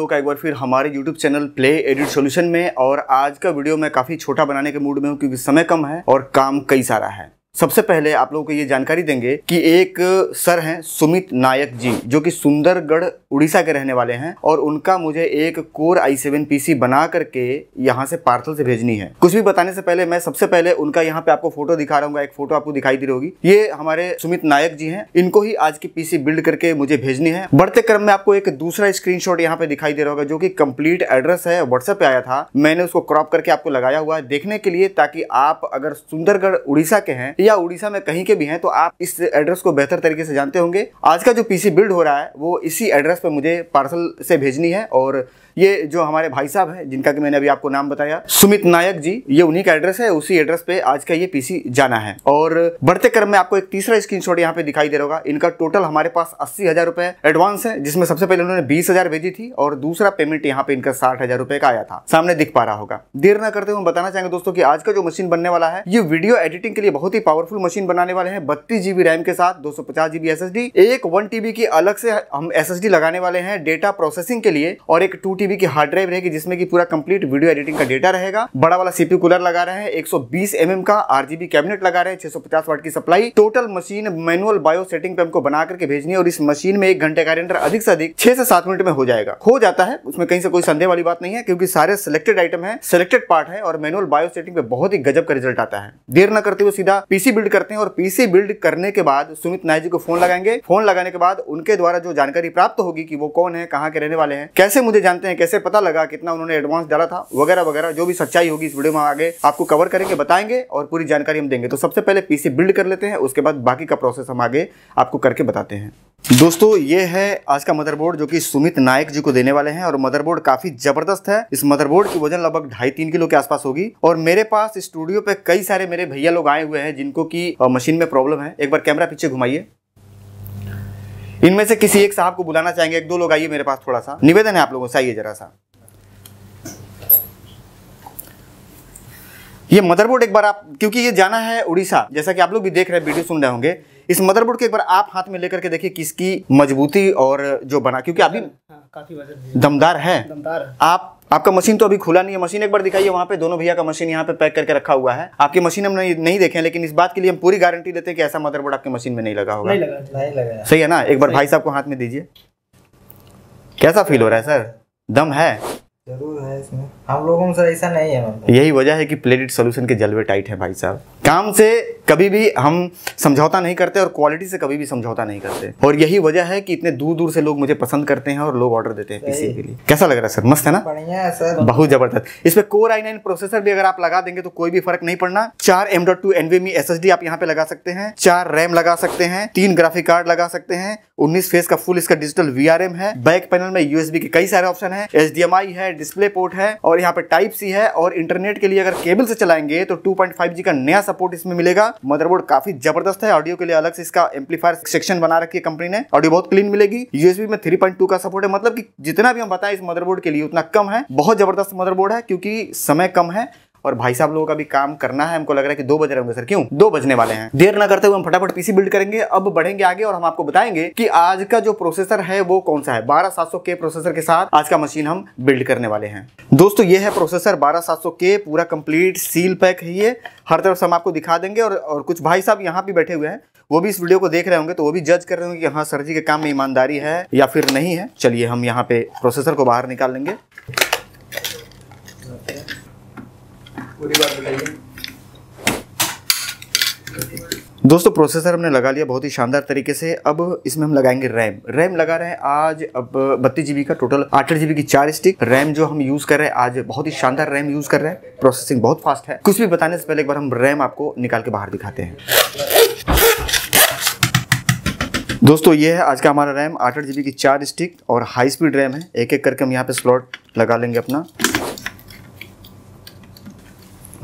लोगों का एक बार फिर हमारे YouTube channel play edit solution में और आज का वीडियो मैं काफ़ी छोटा बनाने के मूड में हूँ क्योंकि समय कम है और काम कई सारा है सबसे पहले आप लोगों को ये जानकारी देंगे कि एक सर हैं सुमित नायक जी जो कि सुंदरगढ़ उड़ीसा के रहने वाले हैं और उनका मुझे एक कोर आई सेवन पीसी बना करके यहाँ से पार्सल से भेजनी है कुछ भी बताने से पहले मैं सबसे पहले उनका यहाँ पे आपको फोटो दिखा रहा एक फोटो आपको दिखाई दे रही होगी ये हमारे सुमित नायक जी हैं इनको ही आज की पीसी बिल्ड करके मुझे भेजनी है बढ़ते क्रम में आपको एक दूसरा स्क्रीन शॉट यहाँ पे दिखाई दे रहा होगा जो की कम्प्लीट एड्रेस है व्हाट्सएप पे आया था मैंने उसको क्रॉप करके आपको लगाया हुआ है देखने के लिए ताकि आप अगर सुंदरगढ़ उड़ीसा के हैं या उड़ीसा में कहीं के भी हैं तो आप इस एड्रेस को बेहतर तरीके से जानते होंगे आज का जो पीसी बिल्ड हो रहा है वो इसी एड्रेस एड्रेस पर मुझे पार्सल से भेजनी है और ये जो हमारे भाई साहब हैं जिनका कि मैंने अभी आपको नाम बताया सुमित नायक जी ये उन्हीं का एड्रेस है उसी एड्रेस पे आज का ये पीसी जाना है और बढ़ते क्रम में आपको एक तीसरा स्क्रीन शॉट यहाँ पे दिखाई दे रहा होगा इनका टोटल हमारे पास अस्सी हजार रुपए एडवांस है जिसमें सबसे पहले उन्होंने बीस हजार भेजी थी और दूसरा पेमेंट यहाँ पे इनका साठ हजार रुपए का आया था सामने दिख पा रहा होगा देर न करते हुए बताना चाहेंगे दोस्तों की आज का जो मशीन बनने वाला है ये वीडियो एडिटिंग के लिए बहुत ही पावरफुल मशीन बनाने वाले हैं बत्तीस जीबी रैम के साथ दो सौ पचास जीबी एस एस डी एक वन टीबी की अलग से हम एस एस डी लगाने वाले हैं डेटा प्रोसेसिंग के लिए और एक टू टीबी की हार्ड ड्राइव रहेगी जिसमें की पूरा कंप्लीट वीडियो एडिटिंग का डेटा रहेगा बड़ा वाला सीपी कूलर लगा रहे हैं 120 एमएम का आरजीबी कैबिनेट लगा रहे हैं 650 वाट की supply total machine manual BIOS setting पे हमको बना करके भेजनी है और इस मशीन में एक घंटे का रेंडर अधिक से अधिक छह से सात मिनट में हो जाएगा हो जाता है उसमें कहीं से कोई संदेह वाली बात नहीं है क्योंकि सारे सिलेक्टेड आइटम है सिलेक्टेड पार्ट है और मैनुअल बायो सेटिंग पे बहुत ही गजब का रिजल्ट आता है देर न करते हुए सीधा पीसी बिल्ड करते हैं और पीसी बिल्ड करने के बाद सुमित नाय जी को फोन लगाएंगे फोन लगाने के बाद उनके द्वारा जो जानकारी प्राप्त होगी की वो कौन है कहाँ के रहने वाले हैं कैसे मुझे जानते हैं हैं कैसे पता लगा कितना उन्होंने एडवांस डाला था वगैरह वगैरह जो भी सच्चाई होगी इस वीडियो में आगे आपको कवर करेंगे बताएंगे और पूरी जानकारी हम देंगे तो सबसे पहले पीसी बिल्ड कर लेते हैं उसके बाद बाकी का प्रोसेस हम आगे आपको करके बताते हैं दोस्तों ये है आज का मदरबोर्ड जो कि सुमित नायक जी को देने वाले हैं और मदरबोर्ड काफी जबरदस्त है इस मदरबोर्ड की वजन लगभग ढाई तीन किलो के आसपास होगी और मेरे पास स्टूडियो पे कई सारे मेरे भैया लोग आए हुए हैं जिनको की मशीन में प्रॉब्लम है एक बार कैमरा पीछे घुमाइए इनमें से किसी एक साहब को बुलाना चाहेंगे एक दो लोग आइए मेरे पास थोड़ा सा निवेदन है आप लोगों से आइए जरा सा ये मदरबोर्ड एक बार आप क्योंकि ये जाना है उड़ीसा जैसा कि आप लोग भी देख रहे हैं वीडियो सुन रहे होंगे इस मदरबोर्ड को एक बार आप हाथ में लेकर के देखिए किसकी मजबूती और जो बना क्योंकि अभी हाँ, काफी दमदार है दमदार आप आपका मशीन तो अभी खुला नहीं है मशीन एक बार दिखाइए वहाँ पे दोनों भैया का मशीन यहाँ पे पैक करके रखा हुआ है आपकी मशीन हम नहीं, नहीं देखे लेकिन इस बात के लिए हम पूरी गारंटी देते हैं कि ऐसा मदरबोर्ड आपके मशीन में नहीं लगा होगा नहीं लगा, नहीं लगा। सही है ना एक बार भाई साहब को हाथ में दीजिए कैसा फील हो रहा है सर दम है जरूर है इसमें हम लोगों से ऐसा नहीं है मतलब यही वजह है कि प्लेटेड सोल्यूशन के जलवे टाइट है भाई साहब काम से कभी भी हम समझौता नहीं करते और क्वालिटी से कभी भी समझौता नहीं करते और यही वजह है कि इतने दूर दूर से लोग मुझे पसंद करते हैं और लोग ऑर्डर देते हैं पीसी के लिए कैसा लग रहा है सर मस्त है ना बढ़िया है सर बहुत जबरदस्त इसमें कोर आई नाइन प्रोसेसर भी अगर आप लगा देंगे तो कोई भी फर्क नहीं पड़ना चार M dot two NVMe S S D आप यहाँ पे लगा सकते हैं चार रैम लगा सकते हैं तीन ग्राफिक कार्ड लगा सकते हैं उन्नीस फेस का फुल इसका डिजिटल वी आर एम है बैक पैनल में यूएसबी के कई सारे ऑप्शन है एच डी एम आई है डिस्प्ले पोर्ट है और और यहाँ पे टाइप सी है और इंटरनेट के लिए अगर केबल से चलाएंगे तो 2.5G का नया सपोर्ट इसमें मिलेगा मदरबोर्ड काफी जबरदस्त है ऑडियो के लिए अलग से इसका एम्पलीफायर सेक्शन बना रखी है कंपनी ने ऑडियो बहुत क्लीन मिलेगी यूएसबी में थ्री का सपोर्ट है मतलब की जितना भी हम बताए इस मदरबोर्ड के लिए उतना कम है बहुत जबरदस्त मदरबोर्ड है क्योंकि समय कम है और भाई साहब लोगों का भी काम करना है हमको लग रहा है कि दो बज रहे होंगे सर क्यों दो बजने वाले हैं देर ना करते हुए हम फटाफट पीसी बिल्ड करेंगे अब बढ़ेंगे आगे और हम आपको बताएंगे कि आज का जो प्रोसेसर है वो कौन सा है बारह सात सौ के प्रोसेसर के साथ आज का मशीन हम बिल्ड करने वाले हैं दोस्तों ये है प्रोसेसर बारह सात सौ के पूरा कंप्लीट सील पैक है ये हर तरफ से हम आपको दिखा देंगे और, और कुछ भाई साहब यहाँ भी बैठे हुए हैं वो भी इस वीडियो को देख रहे होंगे तो वो भी जज कर रहे होंगे कि हाँ सर जी के काम में ईमानदारी है या फिर नहीं है चलिए हम यहाँ पे प्रोसेसर को बाहर निकाल लेंगे दोस्तों प्रोसेसर हमने लगा लिया बहुत ही शानदार तरीके से अब इसमें हम लगाएंगे रैम रैम लगा रहे हैं आज अब बत्तीस जीबी का टोटल आठ जीबी की चार स्टिक रैम जो हम यूज कर रहे हैं आज बहुत ही शानदार रैम यूज कर रहे हैं प्रोसेसिंग बहुत फास्ट है कुछ भी बताने से पहले एक बार हम रैम आपको निकाल के बाहर दिखाते हैं दोस्तों ये है आज का हमारा रैम आठ की चार स्टिक और हाई स्पीड रैम है एक एक करके हम यहाँ पे स्लॉट लगा लेंगे अपना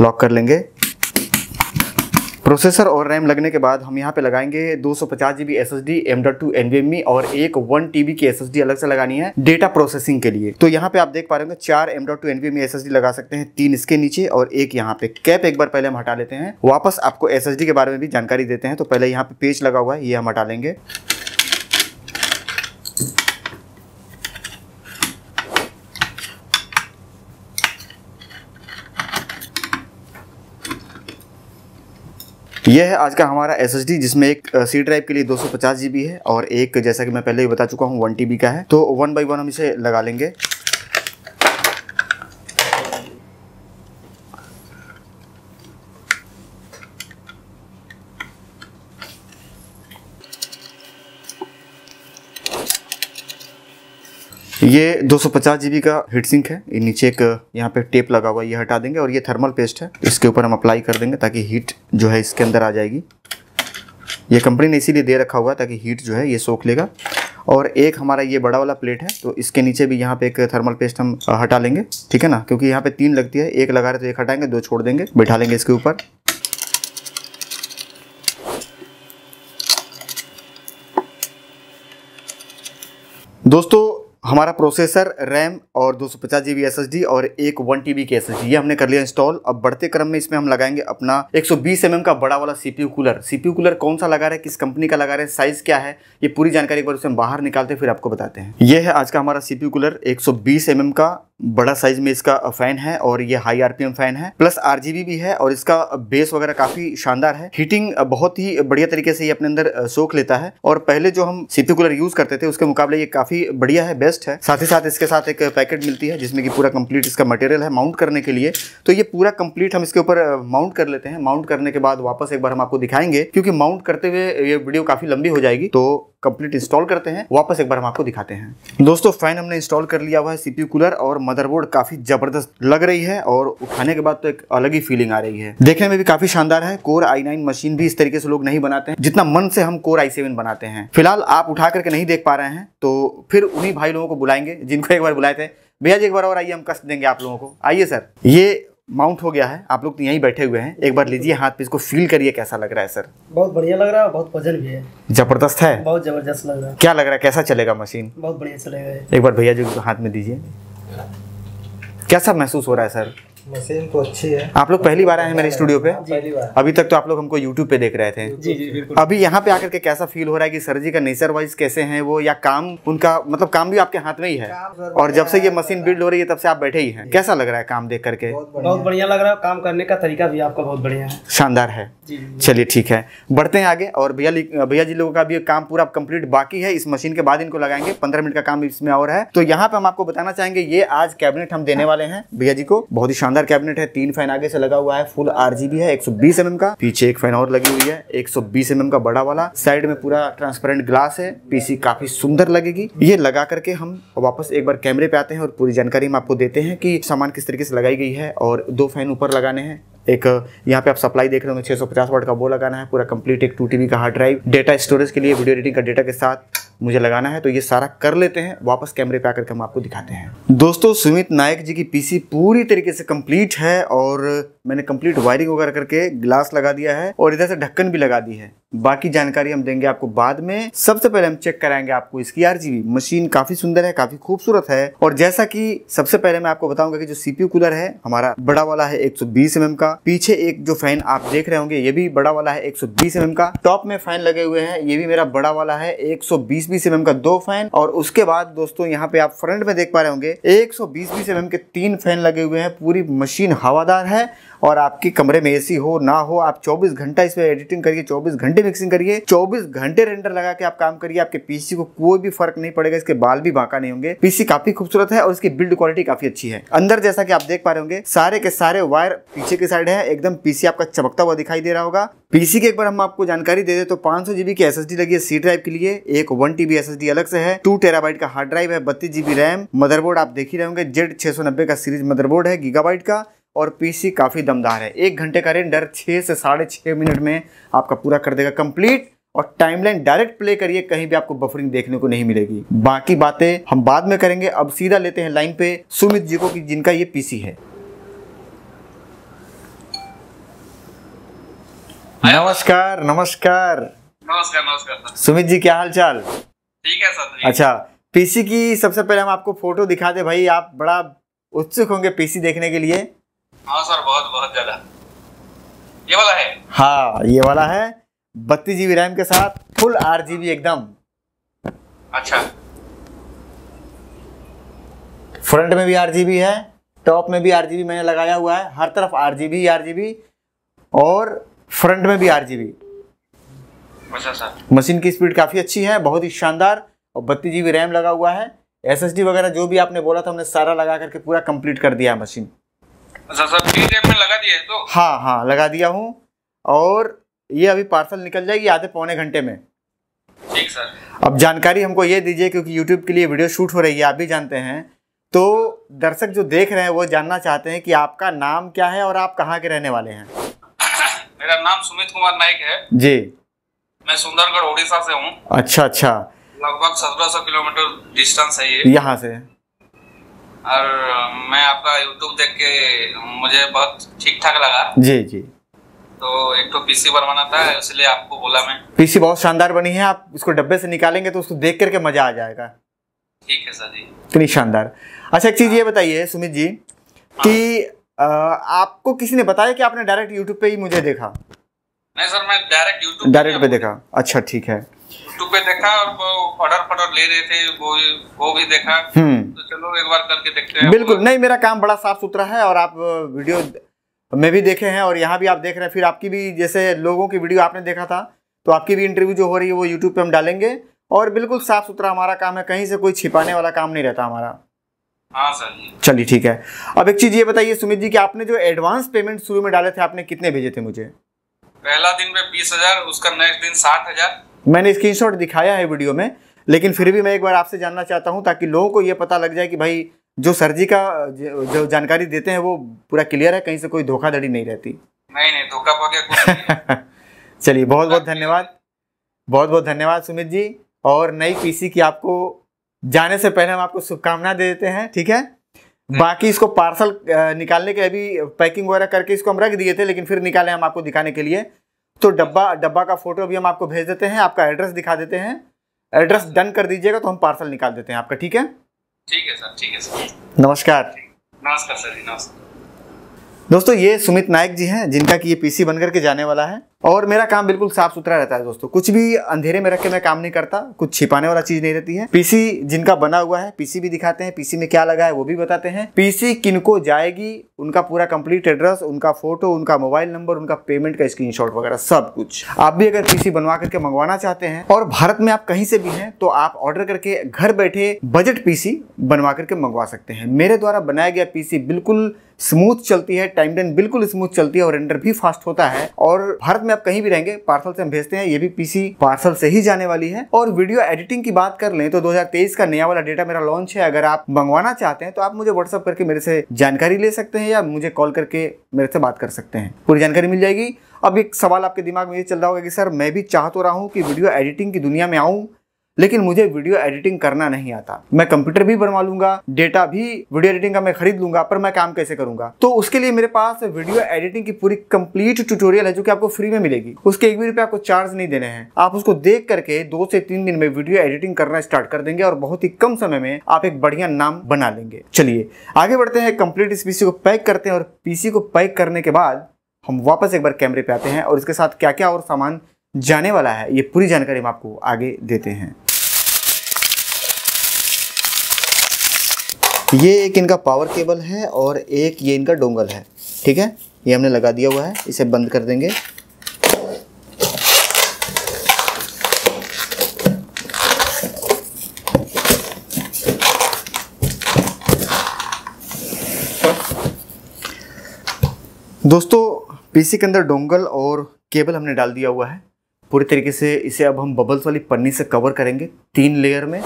लॉक कर लेंगे प्रोसेसर और रैम लगने के बाद हम यहाँ पे लगाएंगे दो सौ पचास GB S S D M dot two NVMe और एक वन टीबी की एस अलग से लगानी है डेटा प्रोसेसिंग के लिए तो यहाँ पे आप देख पा रहे होंगे चार M dot two NVMe S लगा सकते हैं तीन इसके नीचे और एक यहाँ पे कैप एक बार पहले हम हटा लेते हैं वापस आपको एस के बारे में भी जानकारी देते हैं तो पहले यहाँ पे पेज लगा हुआ है ये हम हटा लेंगे यह है आज का हमारा एस जिसमें एक सी ड्राइव के लिए दो सौ है और एक जैसा कि मैं पहले ही बता चुका हूँ वन टी का है तो वन बाई वन हम इसे लगा लेंगे ये 250 जीबी का हीट सिंक है ये नीचे एक यहाँ पे टेप लगा हुआ है ये हटा देंगे और ये थर्मल पेस्ट है इसके ऊपर हम अप्लाई कर देंगे ताकि हीट जो है इसके अंदर आ जाएगी ये कंपनी ने इसीलिए दे रखा हुआ है ताकि हीट जो है ये सोख लेगा और एक हमारा ये बड़ा वाला प्लेट है तो इसके नीचे भी यहाँ पे एक थर्मल पेस्ट हम हटा लेंगे ठीक है ना क्योंकि यहाँ पे तीन लगती है एक लगा रहे तो एक हटाएंगे दो छोड़ देंगे बैठा लेंगे इसके ऊपर दोस्तों हमारा प्रोसेसर रैम और दो सौ पचास G B S S D और एक वन टी बी की एस डी ये हमने कर लिया इंस्टॉल अब बढ़ते क्रम में इसमें हम लगाएंगे अपना एक सौ बीस एम एम का बड़ा वाला C P cooler C P cooler कौन सा लगा रहा है किस कंपनी का लगा रहा है साइज़ क्या है ये पूरी जानकारी एक बार उसमें हम बाहर निकालते फिर आपको बताते हैं ये है आज का हमारा सी पी यू कूलर एक सौ बीस एम एम का बड़ा साइज में इसका फैन है और ये हाई आरपीएम फैन है प्लस आरजीबी भी है और इसका बेस वगैरह काफी शानदार है हीटिंग बहुत ही बढ़िया तरीके से ये अपने अंदर सोख लेता है और पहले जो हम सीपी कूलर यूज करते थे उसके मुकाबले ये काफी बढ़िया है बेस्ट है साथ ही साथ इसके साथ एक पैकेट मिलती है जिसमें कि पूरा कंप्लीट इसका मटेरियल है माउंट करने के लिए तो ये पूरा कंप्लीट हम इसके ऊपर माउंट कर लेते हैं माउंट करने के बाद वापस एक बार हम आपको दिखाएंगे क्योंकि माउंट करते हुए ये वीडियो काफी लंबी हो जाएगी तो कंप्लीट इंस्टॉल करते हैं वापस एक बार हम आपको दिखाते हैं दोस्तों फैन हमने इंस्टॉल कर लिया हुआ है सीपी कूलर और मदरबोर्ड काफी जबरदस्त लग रही है और उठाने के बाद तो एक अलग ही फीलिंग आ रही है देखने में भी काफी शानदार है कोर आई नाइन मशीन भी इस तरीके से लोग नहीं बनाते हैं जितना मन से हम कोर आई सेवन बनाते हैं फिलहाल आप उठा करके नहीं देख पा रहे हैं तो फिर उन्हीं भाई लोगों को बुलाएंगे जिनको एक बार बुलाए थे भैया जी एक बार और आइए हम कष्ट देंगे आप लोगों को आइए सर ये माउंट हो गया है आप लोग तो यहीं बैठे हुए हैं एक बार लीजिए हाथ पे इसको फील करिए कैसा लग रहा है सर बहुत बढ़िया लग रहा है बहुत वजन भी है जबरदस्त है बहुत जबरदस्त लग रहा है क्या लग रहा है कैसा चलेगा मशीन बहुत बढ़िया चलेगा एक बार भैया जी को हाथ में दीजिए कैसा महसूस हो रहा है सर मशीन तो अच्छी है आप लोग पहली बार आए हैं मेरे स्टूडियो पे हाँ, पहली बार अभी तक तो आप लोग हमको यूट्यूब पे देख रहे थे जी जी बिल्कुल अभी यहाँ पे आकर के कैसा फील हो रहा है कि सर जी का नेचर वाइज कैसे हैं वो या काम उनका मतलब काम भी आपके हाथ में ही है और जब से ये मशीन बिल्ड हो रही है तब से आप बैठे ही है कैसा लग रहा है काम देख करके बहुत बढ़िया लग रहा है काम करने का तरीका भी आपका बहुत बढ़िया है शानदार है चलिए ठीक है बढ़ते हैं आगे और भैया भैया जी लोगों का भी काम पूरा कंप्लीट बाकी है इस मशीन के बाद इनको लगाएंगे पंद्रह मिनट का काम इसमें और है तो यहाँ पे हम आपको बताना चाहेंगे ये आज कैबिनेट हम देने हाँ। वाले हैं भैया जी को बहुत ही शानदार शानदार कैबिनेट है तीन फैन आगे से लगा हुआ है फुल आरजीबी है 120 एमएम का पीछे एक फैन और लगी हुई है 120 एमएम का बड़ा वाला साइड में पूरा ट्रांसपेरेंट ग्लास है पीसी काफी सुंदर लगेगी ये लगा करके हम वापस एक बार कैमरे पे आते हैं और पूरी जानकारी हम आपको देते हैं कि सामान किस तरीके से लगाई गई है और दो फैन ऊपर लगाने हैं एक यहाँ पे आप सप्लाई देख रहे होंगे 650 वाट का वो लगाना है पूरा कंप्लीट एक टू टीबी का हार्ड ड्राइव डेटा स्टोरेज के लिए वीडियो एडिटिंग का डेटा के साथ मुझे लगाना है तो ये सारा कर लेते हैं वापस कैमरे पे आकर के हम आपको दिखाते हैं दोस्तों सुमित नायक जी की पीसी पूरी तरीके से कंप्लीट है और मैंने कंप्लीट वायरिंग वगैरह करके ग्लास लगा दिया है और इधर से ढक्कन भी लगा दी है बाकी जानकारी हम देंगे आपको बाद में सबसे पहले हम चेक कराएंगे आपको इसकी आर मशीन काफी सुंदर है काफी खूबसूरत है और जैसा की सबसे पहले मैं आपको बताऊंगा की जो सीपी कूलर है हमारा बड़ा वाला है एक सौ mm का पीछे एक जो फैन आप देख रहे होंगे ये भी बड़ा वाला है एक सौ mm का टॉप में फैन लगे हुए हैं ये भी मेरा बड़ा वाला है एक बीस बीस एम का दो फैन और उसके बाद दोस्तों यहाँ पे आप फ्रंट में देख पा रहे होंगे एक सौ बीस के तीन फैन लगे हुए हैं पूरी मशीन हवादार है और आपके कमरे में एसी हो ना हो आप 24 घंटा इसमें एडिटिंग करिए 24 घंटे मिक्सिंग करिए 24 घंटे रेंडर लगा के आप काम करिए आपके पीसी को कोई भी फर्क नहीं पड़ेगा इसके बाल भी बांका नहीं होंगे पीसी काफी खूबसूरत है और इसकी बिल्ड क्वालिटी काफी अच्छी है अंदर जैसा की आप देख पा रहे होंगे सारे के सारे वायर पीछे की साइड है एकदम पीसी आपका चमकता हुआ दिखाई दे रहा होगा पीसी के एक बार हम आपको जानकारी दे दे तो पांच सौ जीबी की एस लगी है सी ड्राइव के लिए एक वन टीबी एस अलग से है टू टेराबाइट का हार्ड ड्राइव है बत्तीस जीबी रैम मदरबोर्ड आप देख ही रहे होंगे जेड छह का सीरीज मदरबोर्ड है गीगाबाइट का और पीसी काफ़ी दमदार है एक घंटे का रेंडर छः से साढ़े छः मिनट में आपका पूरा कर देगा कंप्लीट और टाइमलाइन डायरेक्ट प्ले करिए कहीं भी आपको बफरिंग देखने को नहीं मिलेगी बाकी बातें हम बाद में करेंगे अब सीधा लेते हैं लाइन पे सुमित जी को कि जिनका ये पीसी है नमस्कार नमस्कार नमस्कार नमस्कार सुमित जी क्या हाल चाल ठीक है सर अच्छा पीसी की सबसे पहले हम आपको फोटो दिखा दे भाई आप बड़ा उत्सुक होंगे पीसी देखने के लिए हाँ सर बहुत बहुत ज्यादा ये वाला है हाँ ये वाला है बत्तीस जीबी रैम के साथ फुल आर जीबी एकदम अच्छा फ्रंट में भी आर जीबी है टॉप में भी आर जीबी मैंने लगाया हुआ है हर तरफ आर जीबी आर जीबी और फ्रंट में भी आर जीबी अच्छा मशीन की स्पीड काफ़ी अच्छी है बहुत ही शानदार और बत्तीस जी रैम लगा हुआ है एस वगैरह जो भी आपने बोला था हमने सारा लगा करके पूरा कंप्लीट कर दिया है मशीन अच्छा लगा दिया तो? हाँ हाँ लगा दिया हूँ और ये अभी पार्सल निकल जाएगी आधे पौने घंटे में ठीक सर अब जानकारी हमको ये दीजिए क्योंकि यूट्यूब के लिए वीडियो शूट हो रही है आप भी जानते हैं तो दर्शक जो देख रहे हैं वो जानना चाहते हैं कि आपका नाम क्या है और आप कहाँ के रहने वाले हैं मेरा नाम सुमित कुमार नाइक है जी मैं सुंदरगढ़ उड़ीसा से हूँ अच्छा अच्छा लगभग सत्रह सौ किलोमीटर डिस्टेंस है ये यहाँ से और मैं आपका यूट्यूब देख के मुझे बहुत ठीक ठाक लगा जी जी तो एक तो पीसी बनवाना था इसलिए आपको बोला मैं पीसी बहुत शानदार बनी है आप इसको डब्बे से निकालेंगे तो उसको देख करके मजा आ जाएगा ठीक है सर जी इतनी शानदार अच्छा एक चीज ये बताइए सुमित जी कि आ, आपको किसी ने बताया कि आपने डायरेक्ट यूट्यूब पे ही मुझे देखा नहीं सर मैं डायरेक्ट यूट्यूब डायरेक्ट पे देखा अच्छा ठीक है यूट्यूब पे देखा और वो ऑर्डर फॉर्डर ले रहे थे वो वो भी देखा हम्म। तो चलो एक बार करके देखते हैं बिल्कुल नहीं मेरा काम बड़ा साफ सुथरा है और आप वीडियो में भी देखे हैं और यहाँ भी आप देख रहे हैं फिर आपकी भी जैसे लोगों की वीडियो आपने देखा था तो आपकी भी इंटरव्यू जो हो रही है वो यूट्यूब पे हम डालेंगे और बिल्कुल साफ सुथरा हमारा काम है कहीं से कोई छिपाने वाला काम नहीं रहता हमारा हाँ सर चलिए ठीक है अब एक चीज ये बताइए सुमित जी कि आपने जो एडवांस पेमेंट शुरू में डाले थे आपने कितने भेजे थे मुझे पहला दिन में बीस हजार उसका नेक्स्ट दिन सात हजार मैंने स्क्रीनशॉट दिखाया है वीडियो में लेकिन फिर भी मैं एक बार आपसे जानना चाहता हूँ ताकि लोगों को ये पता लग जाए कि भाई जो सर जी का जो जानकारी देते हैं वो पूरा क्लियर है कहीं से कोई धोखाधड़ी नहीं रहती नहीं नहीं धोखा चलिए बहुत बहुत धन्यवाद बहुत बहुत धन्यवाद सुमित जी और नई पीसी की आपको जाने से पहले हम आपको शुभकामना दे देते हैं ठीक है हम्म। बाकी इसको पार्सल निकालने के अभी पैकिंग वगैरह करके इसको हम रख दिए थे लेकिन फिर निकाले हम आपको दिखाने के लिए तो डब्बा डब्बा का फ़ोटो भी हम आपको भेज देते हैं आपका एड्रेस दिखा देते हैं एड्रेस डन कर दीजिएगा तो हम पार्सल निकाल देते हैं आपका ठीक है ठीक है सर ठीक है सर नमस्कार नमस्कार सर नमस्कार दोस्तों ये सुमित नायक जी हैं जिनका कि ये पीसी बनकर के जाने वाला है और मेरा काम बिल्कुल साफ सुथरा रहता है दोस्तों कुछ भी अंधेरे में रख के मैं काम नहीं करता कुछ छिपाने वाला चीज नहीं रहती है पीसी जिनका बना हुआ है पीसी भी दिखाते हैं पीसी में क्या लगा है वो भी बताते हैं पीसी किनको जाएगी उनका पूरा कंप्लीट एड्रेस उनका फोटो उनका मोबाइल नंबर उनका पेमेंट का स्क्रीन वगैरह सब कुछ आप भी अगर पीसी बनवा करके मंगवाना चाहते हैं और भारत में आप कहीं से भी हैं तो आप ऑर्डर करके घर बैठे बजट पीसी बनवा करके मंगवा सकते हैं मेरे द्वारा बनाया गया पीसी बिल्कुल स्मूथ चलती है टाइम डेन बिल्कुल स्मूथ चलती है और रेंडर भी फास्ट होता है और भारत में आप कहीं भी रहेंगे पार्सल से हम भेजते हैं ये भी पीसी पार्सल से ही जाने वाली है और वीडियो एडिटिंग की बात कर लें तो 2023 का नया वाला डेटा मेरा लॉन्च है अगर आप मंगवाना चाहते हैं तो आप मुझे व्हाट्सअप करके मेरे से जानकारी ले सकते हैं या मुझे कॉल करके मेरे से बात कर सकते हैं पूरी जानकारी मिल जाएगी अब एक सवाल आपके दिमाग में ये चल रहा होगा कि सर मैं भी चाह तो रहा हूँ कि वीडियो एडिटिंग की दुनिया में आऊँ लेकिन मुझे वीडियो एडिटिंग करना नहीं आता मैं कंप्यूटर भी बनवा लूंगा डेटा भी वीडियो एडिटिंग का मैं खरीद लूंगा पर मैं काम कैसे करूंगा तो उसके लिए मेरे पास वीडियो एडिटिंग की पूरी कंप्लीट ट्यूटोरियल है जो कि आपको फ्री में मिलेगी उसके एक भी रुपया आपको चार्ज नहीं देने हैं आप उसको देख करके दो से तीन दिन में वीडियो एडिटिंग करना स्टार्ट कर देंगे और बहुत ही कम समय में आप एक बढ़िया नाम बना लेंगे चलिए आगे बढ़ते हैं कंप्लीट इस पीसी को पैक करते हैं और पीसी को पैक करने के बाद हम वापस एक बार कैमरे पे आते हैं और इसके साथ क्या क्या और सामान जाने वाला है ये पूरी जानकारी हम आपको आगे देते हैं ये एक इनका पावर केबल है और एक ये इनका डोंगल है ठीक है ये हमने लगा दिया हुआ है इसे बंद कर देंगे दोस्तों पीसी के अंदर डोंगल और केबल हमने डाल दिया हुआ है पूरी तरीके से इसे अब हम बबल्स वाली पन्नी से कवर करेंगे तीन लेयर में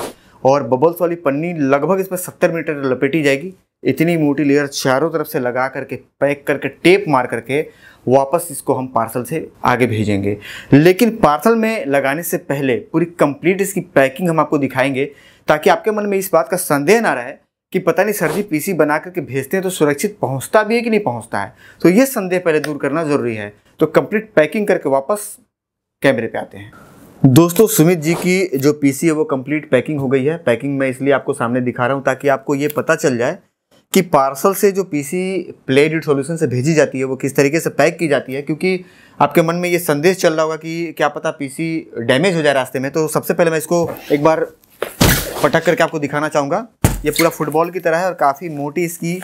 और बबल्स वाली पन्नी लगभग इसमें सत्तर मीटर लपेटी जाएगी इतनी मोटी लेयर चारों तरफ से लगा करके पैक करके टेप मार करके वापस इसको हम पार्सल से आगे भेजेंगे लेकिन पार्सल में लगाने से पहले पूरी कंप्लीट इसकी पैकिंग हम आपको दिखाएंगे ताकि आपके मन में इस बात का संदेह ना रहे कि पता नहीं सर जी पीसी बना करके भेजते हैं तो सुरक्षित पहुंचता भी है कि नहीं पहुंचता है तो ये संदेह पहले दूर करना ज़रूरी है तो कंप्लीट पैकिंग करके वापस कैमरे पे आते हैं दोस्तों सुमित जी की जो पीसी है वो कंप्लीट पैकिंग हो गई है पैकिंग मैं इसलिए आपको सामने दिखा रहा हूँ ताकि आपको ये पता चल जाए कि पार्सल से जो पीसी प्ले डिट सोल्यूशन से भेजी जाती है वो किस तरीके से पैक की जाती है क्योंकि आपके मन में ये संदेश चल रहा होगा कि क्या पता पीसी डैमेज हो जाए रास्ते में तो सबसे पहले मैं इसको एक बार पटक करके आपको दिखाना चाहूँगा ये पूरा फुटबॉल की तरह है और काफ़ी मोटी इसकी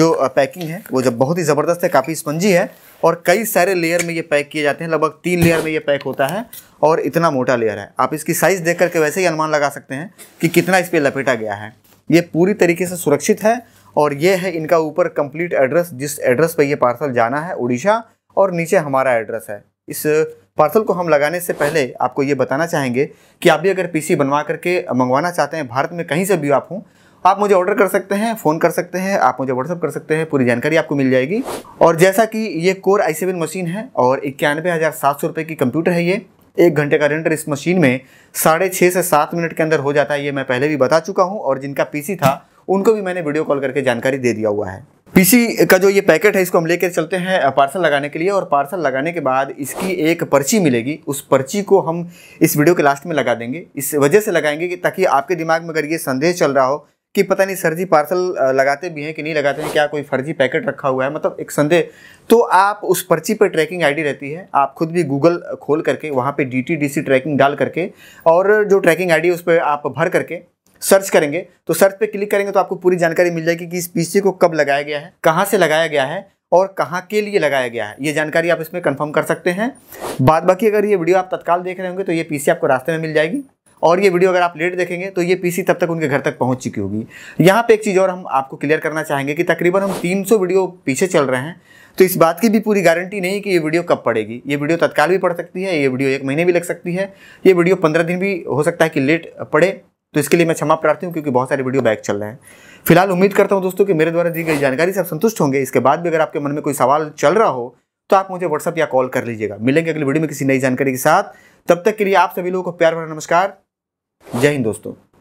जो पैकिंग है वो जब बहुत ही ज़बरदस्त है काफ़ी स्पंजी है और कई सारे लेयर में ये पैक किए जाते हैं लगभग तीन लेयर में ये पैक होता है और इतना मोटा लेयर है आप इसकी साइज़ देख करके वैसे ही अनुमान लगा सकते हैं कि कितना इस पर लपेटा गया है ये पूरी तरीके से सुरक्षित है और ये है इनका ऊपर कंप्लीट एड्रेस जिस एड्रेस पर यह पार्सल जाना है उड़ीसा और नीचे हमारा एड्रेस है इस पार्सल को हम लगाने से पहले आपको ये बताना चाहेंगे कि आप भी अगर पीसी बनवा करके मंगवाना चाहते हैं भारत में कहीं से भी आप हों आप मुझे ऑर्डर कर सकते हैं फ़ोन कर सकते हैं आप मुझे व्हाट्सअप कर सकते हैं पूरी जानकारी आपको मिल जाएगी और जैसा कि ये कोर आई सेवन मशीन है और इक्यानवे हज़ार सात सौ रुपये की कंप्यूटर है ये एक घंटे का रेंटर इस मशीन में साढ़े छः से सात मिनट के अंदर हो जाता है ये मैं पहले भी बता चुका हूँ और जिनका पी था उनको भी मैंने वीडियो कॉल करके जानकारी दे दिया हुआ है पीसी का जो ये पैकेट है इसको हम लेकर चलते हैं पार्सल लगाने के लिए और पार्सल लगाने के बाद इसकी एक पर्ची मिलेगी उस पर्ची को हम इस वीडियो के लास्ट में लगा देंगे इस वजह से लगाएंगे कि ताकि आपके दिमाग में अगर ये संदेह चल रहा हो कि पता नहीं सर जी पार्सल लगाते भी हैं कि नहीं लगाते हैं क्या कोई फर्जी पैकेट रखा हुआ है मतलब एक संदेह तो आप उस पर्ची पर ट्रैकिंग आईडी रहती है आप खुद भी गूगल खोल करके वहाँ पे डीटीडीसी ट्रैकिंग डाल करके और जो ट्रैकिंग आईडी डी उस पर आप भर करके सर्च करेंगे तो सर्च पर क्लिक करेंगे तो आपको पूरी जानकारी मिल जाएगी कि इस पी को कब लगाया गया है कहाँ से लगाया गया है और कहाँ के लिए लगाया गया है ये जानकारी आप इसमें कन्फर्म कर सकते हैं बाद बाकी अगर ये वीडियो आप तत्काल देख रहे होंगे तो ये पी आपको रास्ते में मिल जाएगी और ये वीडियो अगर आप लेट देखेंगे तो ये पीसी तब तक उनके घर तक पहुंच चुकी होगी यहाँ पे एक चीज़ और हम आपको क्लियर करना चाहेंगे कि तकरीबन हम 300 वीडियो पीछे चल रहे हैं तो इस बात की भी पूरी गारंटी नहीं कि ये वीडियो कब पड़ेगी ये वीडियो तत्काल भी पड़ सकती है ये वीडियो एक महीने भी लग सकती है ये वीडियो पंद्रह दिन भी हो सकता है कि लेट पड़े तो इसके लिए मैं क्षमा प्रार्थी हूँ क्योंकि बहुत सारे वीडियो बैक चल रहे हैं फिलहाल उम्मीद करता हूँ दोस्तों कि मेरे द्वारा दी गई जानकारी से आप संतुष्ट होंगे इसके बाद भी अगर आपके मन में कोई सवाल चल रहा हो तो आप मुझे व्हाट्सअप या कॉल कर लीजिएगा मिलेंगे अगले वीडियो में किसी नई जानकारी के साथ तब तक के लिए आप सभी लोगों को प्यार भरा नमस्कार जय हिंद दोस्तों